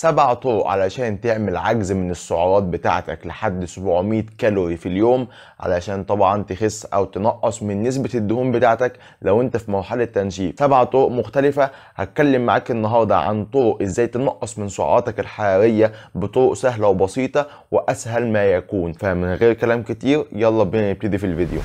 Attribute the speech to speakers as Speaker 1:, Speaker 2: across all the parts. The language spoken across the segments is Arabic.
Speaker 1: سبع طرق علشان تعمل عجز من السعرات بتاعتك لحد 700 كالوري في اليوم علشان طبعا تخس او تنقص من نسبة الدهون بتاعتك لو انت في مرحلة تنشيف سبع طرق مختلفة هتكلم معاك النهاردة عن طرق ازاي تنقص من سعراتك الحرارية بطرق سهلة وبسيطة واسهل ما يكون فمن غير كلام كتير يلا بينا نبتدي في الفيديو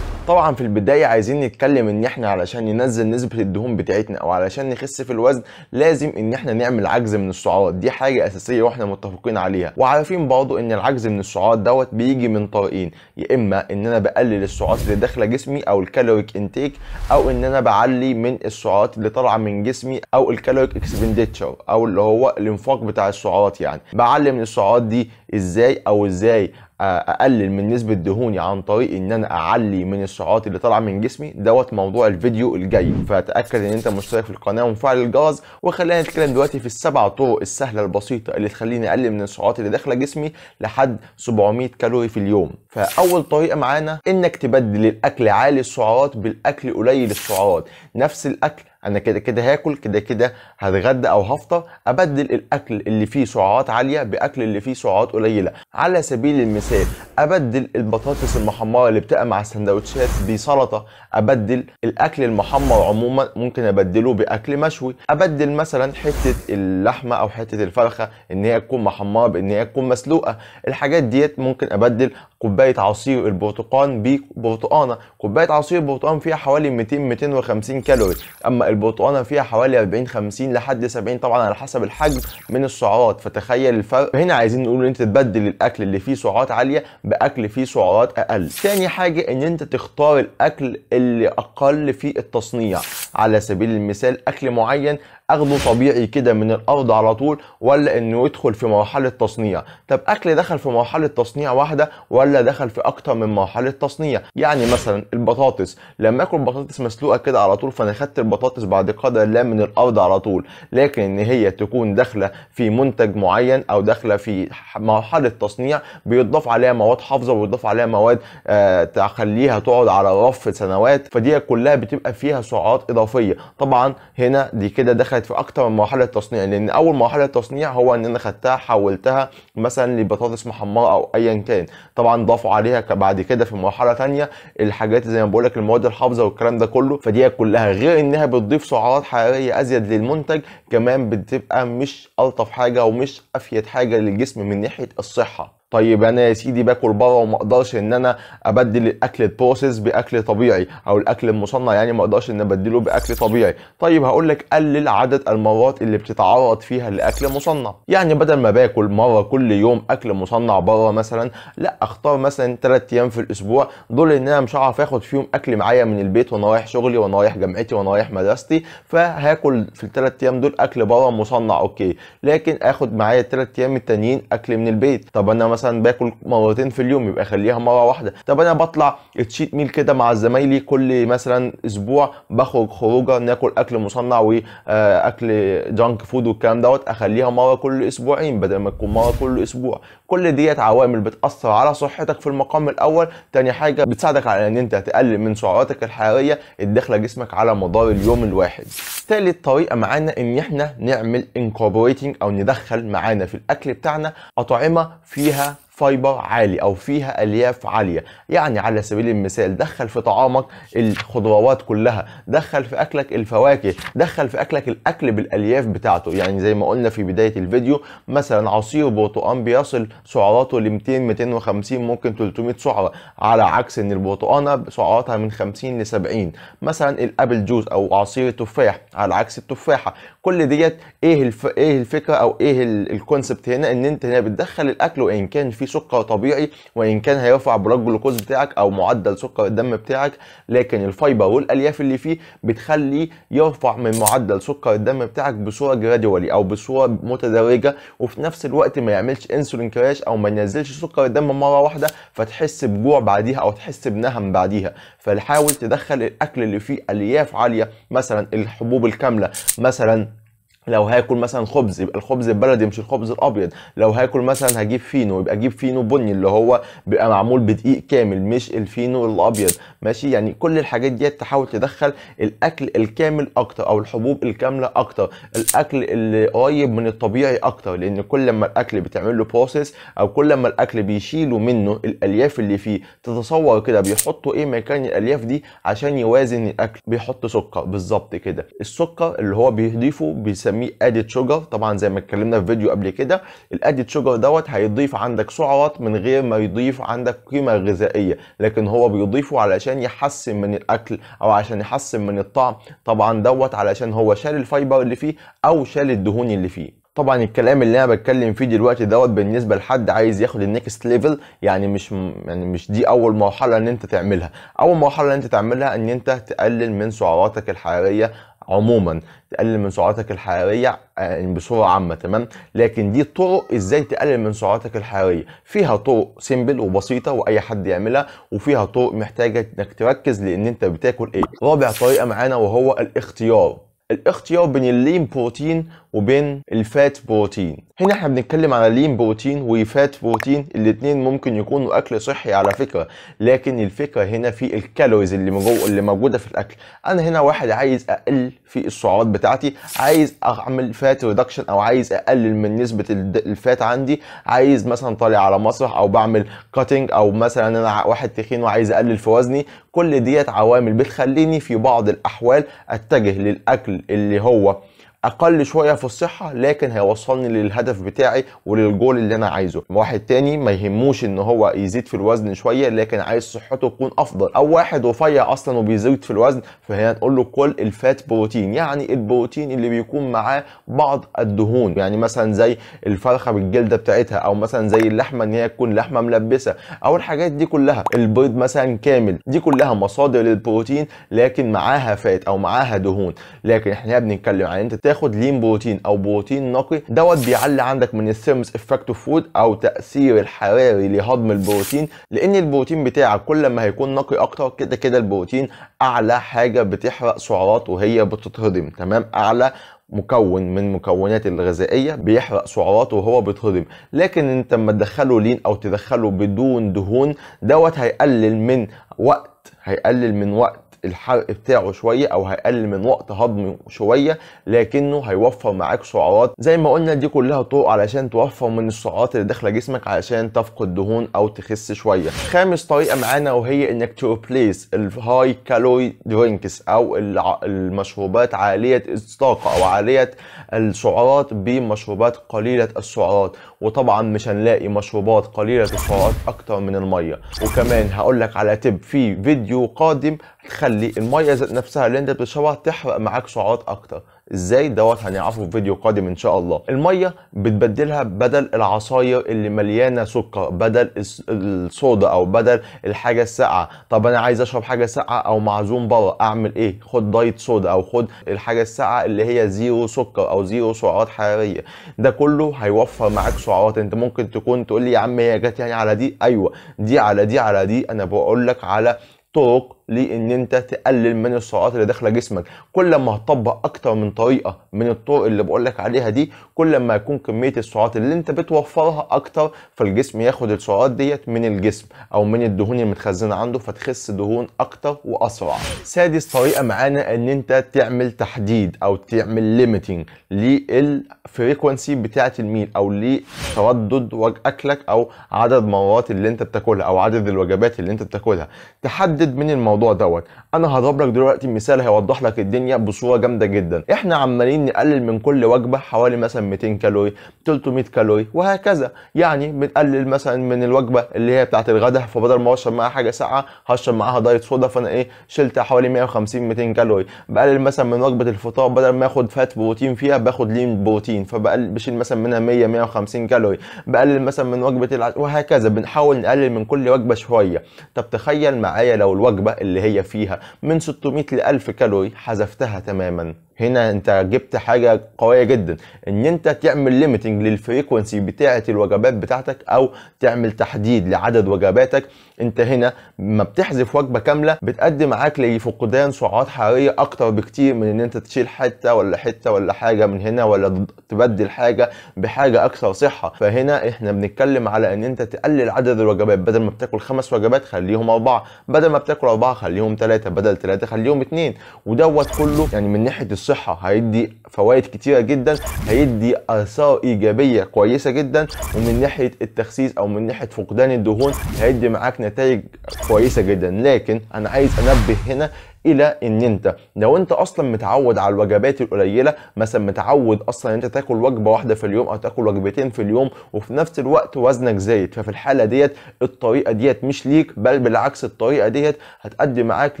Speaker 1: طبعا في البدايه عايزين نتكلم ان احنا علشان ننزل نسبه الدهون بتاعتنا او علشان نخس في الوزن لازم ان احنا نعمل عجز من السعرات دي حاجه اساسيه واحنا متفقين عليها وعارفين برضه ان العجز من السعرات دوت بيجي من طريقين يا اما ان انا بقلل السعرات اللي داخله جسمي او الكالوريك انتيك او ان انا بعلي من السعرات اللي طالعه من جسمي او الكالوريك اكسبندتشر او اللي هو الانفاق بتاع السعرات يعني بعلي من السعرات دي ازاي او ازاي اقلل من نسبه دهوني عن طريق ان انا اعلي من السعرات اللي طالعه من جسمي دوت موضوع الفيديو الجاي فتاكد ان انت مشترك في القناه ومفعل الجرس وخلينا نتكلم دلوقتي في السبع طرق السهله البسيطه اللي تخليني اقلل من السعرات اللي داخله جسمي لحد 700 كالوري في اليوم فاول طريقه معانا انك تبدل الاكل عالي السعرات بالاكل قليل السعرات نفس الاكل انا كده كده هاكل كده كده هتغدى او هفطر ابدل الاكل اللي فيه سعرات عاليه باكل اللي فيه سعرات قليله على سبيل المثال ابدل البطاطس المحمره اللي بتبقى مع السندوتشات بسلطه ابدل الاكل المحمر عموما ممكن ابدله باكل مشوي ابدل مثلا حته اللحمه او حته الفرخه ان هي تكون محمره بان هي تكون مسلوقه الحاجات ديت ممكن ابدل كوبايه عصير البرتقال ببرتقانه كوبايه عصير البرتقال فيها حوالي 200 250 كالوري اما البرتقانه فيها حوالي 40 50 لحد 70 طبعا على حسب الحجم من السعرات فتخيل الفرق هنا عايزين نقول ان انت تبدل الاكل اللي فيه سعرات عاليه باكل فيه سعرات اقل تاني حاجه ان انت تختار الاكل اللي اقل في التصنيع على سبيل المثال اكل معين اخده طبيعي كده من الارض على طول ولا انه يدخل في مرحله تصنيع طب اكل دخل في مرحله تصنيع واحده ولا دخل في اكتر من مرحله تصنيع يعني مثلا البطاطس لما اكل بطاطس مسلوقه كده على طول فانا خدت البطاطس بعد قدر الله من الارض على طول لكن ان هي تكون داخله في منتج معين او داخله في مرحله تصنيع بيضاف عليها مواد حافظه ويضاف عليها مواد آه تخليها تقعد على رف سنوات فدي كلها بتبقى فيها سعرات اضافيه طبعا هنا دي كده دخل اتعملت في اكتر من مرحله تصنيع لان اول مرحله تصنيع هو ان انا خدتها حولتها مثلا لبطاطس محمره او ايا كان طبعا ضافوا عليها بعد كده في مرحله ثانيه الحاجات زي ما بقول لك المواد الحافظه والكلام ده كله فدي كلها غير انها بتضيف سعرات حراريه ازيد للمنتج كمان بتبقى مش الطف حاجه ومش افيد حاجه للجسم من ناحيه الصحه طيب انا يا سيدي باكل بره وما اقدرش ان انا ابدل الاكل البروسيس باكل طبيعي او الاكل المصنع يعني ما اقدرش ان ابدله باكل طبيعي طيب هقول لك قلل عدد المرات اللي بتتعرض فيها لاكل مصنع يعني بدل ما باكل مره كل يوم اكل مصنع بره مثلا لا اختار مثلا 3 ايام في الاسبوع دول ان انا مش هعرف اخد فيهم اكل معايا من البيت وانا رايح شغلي وانا رايح جامعتي وانا رايح مدرستي فهاكل في الثلاث ايام دول اكل بره مصنع اوكي لكن اخد معايا الثلاث ايام التانيين اكل من البيت طب انا مثلا مثلا باكل مرتين في اليوم يبقى خليها مره واحده طب انا بطلع تشيت ميل كده مع زمايلي كل مثلا اسبوع بخرج خروجه ناكل اكل مصنع واكل جانك فود والكلام دوت اخليها مره كل اسبوعين بدل ما تكون مره كل اسبوع كل ديت عوامل بتاثر على صحتك في المقام الاول تاني حاجه بتساعدك على ان انت تقلل من سعراتك الحراريه الداخله جسمك على مدار اليوم الواحد ثالث طريقه معانا ان احنا نعمل انكوربوريتنج او ندخل معانا في الاكل بتاعنا اطعمه فيها 감사합니다. فايبر عالي او فيها الياف عاليه يعني على سبيل المثال دخل في طعامك الخضروات كلها دخل في اكلك الفواكه دخل في اكلك الاكل بالالياف بتاعته يعني زي ما قلنا في بدايه الفيديو مثلا عصير برتقان بيصل سعراته ل 200 250 ممكن 300 سعره على عكس ان البرتقانه سعراتها من 50 ل 70 مثلا الابل جوز او عصير التفاح على عكس التفاحه كل ديت ايه الف... ايه الفكره او ايه الكونسبت هنا ان انت هنا بتدخل الاكل وان كان في سكر طبيعي وان كان هيرفع بلاك جلوكوز بتاعك او معدل سكر الدم بتاعك لكن الفايبر والالياف اللي فيه بتخليه يرفع من معدل سكر الدم بتاعك بصوره جرادوالي او بصوره متدرجه وفي نفس الوقت ما يعملش انسولين كراش او ما ينزلش سكر الدم مره واحده فتحس بجوع بعديها او تحس بنهم بعديها فحاول تدخل الاكل اللي فيه الياف عاليه مثلا الحبوب الكامله مثلا لو هاكل مثلا خبز يبقى الخبز البلدي مش الخبز الابيض لو هاكل مثلا هجيب فينو يبقى اجيب فينو بني اللي هو بيبقى معمول بدقيق كامل مش الفينو الابيض ماشي يعني كل الحاجات دي تحاول تدخل الاكل الكامل اكتر او الحبوب الكامله اكتر الاكل اللي قريب من الطبيعي اكتر لان كل ما الاكل بتعمل له بروسيس او كل ما الاكل بيشيلوا منه الالياف اللي فيه تتصور كده بيحطوا ايه مكان الالياف دي عشان يوازن الاكل بيحط سكر بالظبط كده السكر اللي هو بيضيفه بنسميه ادد شوجر طبعا زي ما اتكلمنا في فيديو قبل كده الادد شوجر دوت هيضيف عندك سعرات من غير ما يضيف عندك قيمه غذائيه لكن هو بيضيفه علشان يحسن من الاكل او عشان يحسن من الطعم طبعا دوت علشان هو شال الفايبر اللي فيه او شال الدهون اللي فيه طبعا الكلام اللي انا بتكلم فيه دلوقتي دوت بالنسبه لحد عايز ياخد النكست ليفل يعني مش يعني مش دي اول مرحله ان انت تعملها اول مرحله ان انت تعملها ان انت تقلل من سعراتك الحراريه عموما تقلل من سعراتك الحراريه آه، يعني بصوره عامه تمام لكن دي طرق ازاي تقلل من سعراتك الحراريه فيها طرق سيمبل وبسيطه واي حد يعملها وفيها طرق محتاجه انك تركز لان انت بتاكل ايه رابع طريقه معانا وهو الاختيار الاختيار بين اللين بروتين وبين الفات بروتين هنا احنا بنتكلم على لين بروتين وفات بروتين الاثنين ممكن يكونوا اكل صحي على فكره لكن الفكره هنا في الكالوريز اللي مجو... اللي موجوده في الاكل انا هنا واحد عايز اقل في السعرات بتاعتي عايز اعمل فات ريدكشن او عايز اقلل من نسبه الفات عندي عايز مثلا طالع على مسرح او بعمل كاتنج او مثلا انا واحد تخين وعايز اقلل في وزني كل ديت عوامل بتخليني في بعض الاحوال اتجه للاكل اللي هو اقل شويه في الصحه لكن هيوصلني للهدف بتاعي وللجول اللي انا عايزه واحد تاني ما يهموش ان هو يزيد في الوزن شويه لكن عايز صحته تكون افضل او واحد رفيع اصلا وبيزيد في الوزن فهي هنقول له كل الفات بروتين يعني البروتين اللي بيكون معاه بعض الدهون يعني مثلا زي الفرخه بالجلده بتاعتها او مثلا زي اللحمه ان هي تكون لحمه ملبسه او الحاجات دي كلها البيض مثلا كامل دي كلها مصادر للبروتين لكن معاها فات او معاها دهون لكن احنا بنتكلم عن انت تاخد لين بروتين او بروتين نقي دوت بيعلي عندك من السيرمز افكت فود او تاثير الحراري لهضم البروتين لان البروتين بتاعك كل ما هيكون نقي اكتر كده كده البروتين اعلى حاجه بتحرق سعرات وهي بتتهضم تمام اعلى مكون من مكونات الغذائيه بيحرق سعرات وهو بيتهضم لكن انت لما تدخله لين او تدخله بدون دهون دوت هيقلل من وقت هيقلل من وقت الحرق بتاعه شويه او هيقلل من وقت هضمه شويه لكنه هيوفر معاك سعرات زي ما قلنا دي كلها طرق علشان توفر من السعرات اللي داخله جسمك علشان تفقد دهون او تخس شويه خامس طريقه معانا وهي انك تريبليس الهاي كالوري درينكس او المشروبات عاليه الطاقه او عاليه السعرات بمشروبات قليله السعرات وطبعا مش هنلاقي مشروبات قليله السعرات اكتر من الميه وكمان هقول لك على تب في فيديو قادم تخلي الميه ذات نفسها اللي انت بتشربها تحرق معاك سعرات اكتر ازاي دوت هنعرفه في فيديو قادم ان شاء الله الميه بتبدلها بدل العصاير اللي مليانه سكر بدل الصودا او بدل الحاجه الساقعه طب انا عايز اشرب حاجه ساقعه او معزوم بره اعمل ايه خد دايت صودا او خد الحاجه الساقعه اللي هي زيرو سكر او زيرو سعرات حراريه ده كله هيوفر معاك سعرات انت ممكن تكون تقول لي يا عم هي جت يعني على دي ايوه دي على دي على دي انا بقول لك على طرق لان انت تقلل من السعرات اللي داخله جسمك كل ما هتطبق اكتر من طريقه من الطرق اللي بقول لك عليها دي كل ما يكون كميه السعرات اللي انت بتوفرها اكتر فالجسم ياخد السعرات ديت من الجسم او من الدهون المتخزنه عنده فتخس دهون اكتر واسرع سادس طريقه معانا ان انت تعمل تحديد او تعمل ليميتنج للفريكونسي بتاعه الميل او لتردد اكلك او عدد مرات اللي انت بتاكلها او عدد الوجبات اللي انت بتاكلها تحدد من الموضوع الموضوع دوت انا هضرب لك دلوقتي مثال هيوضح لك الدنيا بصوره جامده جدا احنا عمالين نقلل من كل وجبه حوالي مثلا 200 كالوري 300 كالوري وهكذا يعني بنقلل مثلا من الوجبه اللي هي بتاعه الغداء فبدل ما اشرب معاها حاجه ساقعه هشرب معاها دايت صودا فانا ايه شلت حوالي 150 200 كالوري بقلل مثلا من وجبه الفطار بدل ما اخد فات بروتين فيها باخد لين بروتين فبقلل بشيل مثلا منها 100 150 كالوري بقلل مثلا من وجبه الع... وهكذا بنحاول نقلل من كل وجبه شويه طب تخيل معايا لو الوجبه اللي هي فيها من 600 ل 1000 كالوري حذفتها تماما هنا انت جبت حاجه قويه جدا ان انت تعمل ليميتنج للفريكونسي بتاعه الوجبات بتاعتك او تعمل تحديد لعدد وجباتك انت هنا ما بتحذف وجبه كامله بتأدي معاك لفقدان سعرات حراريه اكتر بكتير من ان انت تشيل حته ولا حته ولا حاجه من هنا ولا تبدل حاجه بحاجه اكثر صحه فهنا احنا بنتكلم على ان انت تقلل عدد الوجبات بدل ما بتاكل خمس وجبات خليهم اربعه بدل ما بتاكل اربعه خليهم ثلاثه بدل ثلاثه خليهم اثنين ودوت كله يعني من ناحيه الصحه الصحه هيدي فوائد كتيره جدا هيدي اثار ايجابيه كويسه جدا ومن ناحيه التخسيس او من ناحيه فقدان الدهون هيدي معاك نتائج كويسه جدا لكن انا عايز انبه هنا الى ان انت لو انت اصلا متعود على الوجبات القليله مثلا متعود اصلا انت تاكل وجبه واحده في اليوم او تاكل وجبتين في اليوم وفي نفس الوقت وزنك زايد ففي الحاله ديت الطريقه ديت مش ليك بل بالعكس الطريقه ديت هتأدي معاك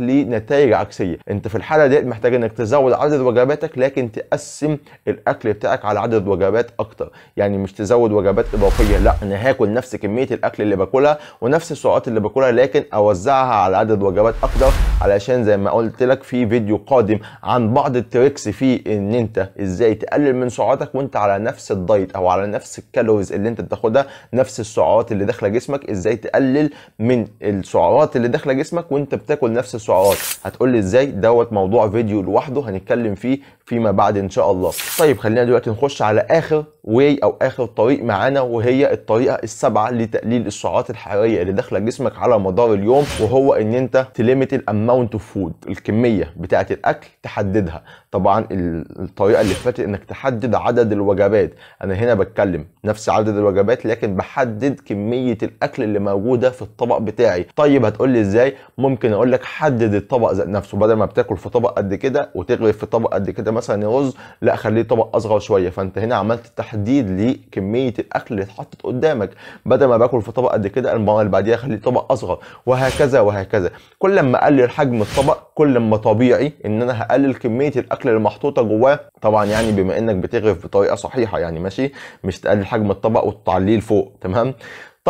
Speaker 1: لنتائج عكسيه انت في الحاله ديت محتاج انك تزود عدد وجباتك لكن تقسم الاكل بتاعك على عدد وجبات اكتر يعني مش تزود وجبات اضافيه لا انا هاكل نفس كميه الاكل اللي باكلها ونفس السعرات اللي باكلها لكن اوزعها على عدد وجبات اكتر علشان زي ما قلت لك في فيديو قادم عن بعض التريكس في ان انت ازاي تقلل من سعراتك وانت على نفس الدايت او على نفس الكالوريز اللي انت بتاخدها نفس السعرات اللي داخله جسمك ازاي تقلل من السعرات اللي داخله جسمك وانت بتاكل نفس السعرات هتقول لي ازاي دوت موضوع فيديو لوحده هنتكلم فيه فيما بعد ان شاء الله طيب خلينا دلوقتي نخش على اخر واي او اخر طريق معانا وهي الطريقه السبعه لتقليل السعرات الحراريه اللي داخله جسمك على مدار اليوم وهو ان انت تليميت الاماونت اوف فود الكميه بتاعه الاكل تحددها طبعا الطريقه اللي فاتت انك تحدد عدد الوجبات انا هنا بتكلم نفس عدد الوجبات لكن بحدد كميه الاكل اللي موجوده في الطبق بتاعي طيب هتقول لي ازاي ممكن اقول لك حدد الطبق ذات نفسه بدل ما بتاكل في طبق قد كده وتغرف في طبق قد كده مثلا رز لا خليه طبق اصغر شويه فانت هنا عملت تحديد لكميه الاكل اللي اتحطت قدامك بدل ما باكل في طبق قد كده المره اللي بعديها خليه طبق اصغر وهكذا وهكذا كل لما اقلل حجم الطبق كل ما طبيعي ان انا هقلل كميه الاكل المحطوطه جواه طبعا يعني بما انك بتغرف بطريقه صحيحه يعني ماشي مش تقلل حجم الطبق وتعليه لفوق تمام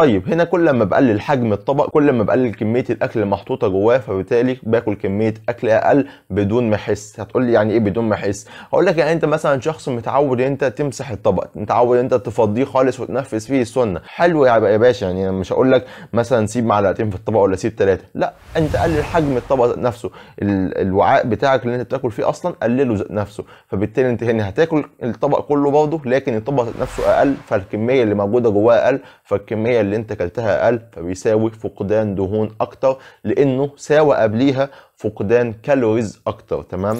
Speaker 1: طيب هنا كل ما بقلل حجم الطبق كل ما بقلل كميه الاكل اللي محطوطه جواه فبالتالي باكل كميه اكل اقل بدون ما احس هتقول لي يعني ايه بدون ما احس هقول لك يعني انت مثلا شخص متعود انت تمسح الطبق متعود انت تفضيه خالص وتنفذ فيه السنه حلو يا باشا يعني انا مش هقول لك مثلا سيب معلقتين في الطبق ولا سيب ثلاثه لا انت قلل حجم الطبق نفسه الوعاء بتاعك اللي انت بتاكل فيه اصلا قلله نفسه فبالتالي انت هنا هتاكل الطبق كله برضه لكن الطبق نفسه اقل فالكميه اللي موجوده جواه اقل فالكميه اللي اللي انت كلتها اقل فبيساوي فقدان دهون اكتر لانه ساوى قبليها فقدان كالوريز اكتر تمام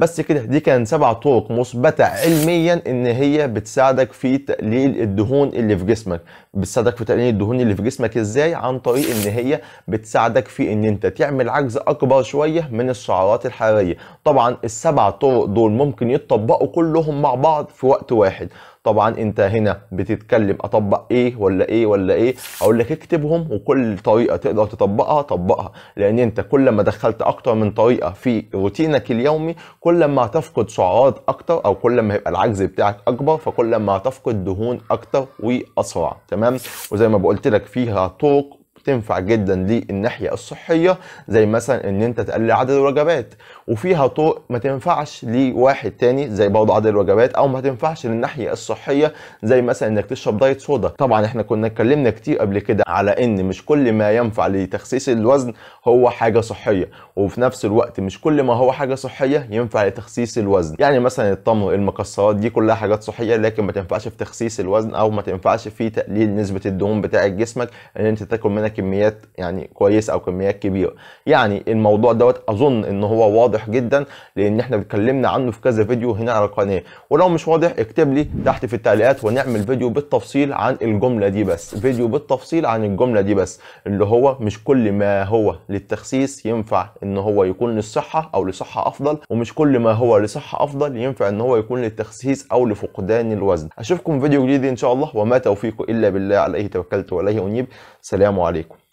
Speaker 1: بس كده دي كان سبع طرق مثبته علميا ان هي بتساعدك في تقليل الدهون اللي في جسمك بتساعدك في تقليل الدهون اللي في جسمك ازاي عن طريق ان هي بتساعدك في ان انت تعمل عجز اكبر شويه من السعرات الحراريه طبعا السبع طرق دول ممكن يتطبقوا كلهم مع بعض في وقت واحد طبعا انت هنا بتتكلم اطبق ايه ولا ايه ولا ايه اقول لك اكتبهم وكل طريقه تقدر تطبقها طبقها لان انت كل ما دخلت اكتر من طريقه في روتينك اليومي كل ما هتفقد سعرات اكتر او كل ما هيبقى العجز بتاعك اكبر فكل ما هتفقد دهون اكتر واسرع تمام وزي ما بقولت لك فيها طرق تنفع جدا للناحيه الصحيه زي مثلا ان انت تقلل عدد الوجبات وفيها طرق ما تنفعش لواحد تاني زي بعض عدد الوجبات او ما تنفعش للناحيه الصحيه زي مثلا انك تشرب دايت صودا طبعا احنا كنا اتكلمنا كتير قبل كده على ان مش كل ما ينفع لتخسيس الوزن هو حاجه صحيه وفي نفس الوقت مش كل ما هو حاجه صحيه ينفع لتخسيس الوزن يعني مثلا التمر المكسرات دي كلها حاجات صحيه لكن ما تنفعش في تخسيس الوزن او ما تنفعش في تقليل نسبه الدهون بتاعه جسمك ان انت تاكل منها كميات يعني كويسه او كميات كبيره يعني الموضوع دوت اظن ان هو واضح واضح جدا لان احنا اتكلمنا عنه في كذا فيديو هنا على القناه ولو مش واضح اكتب لي تحت في التعليقات ونعمل فيديو بالتفصيل عن الجمله دي بس فيديو بالتفصيل عن الجمله دي بس اللي هو مش كل ما هو للتخسيس ينفع ان هو يكون للصحه او لصحه افضل ومش كل ما هو لصحه افضل ينفع ان هو يكون للتخسيس او لفقدان الوزن اشوفكم فيديو جديد ان شاء الله وما توفيقه الا بالله عليه توكلت وعليه انيب سلام عليكم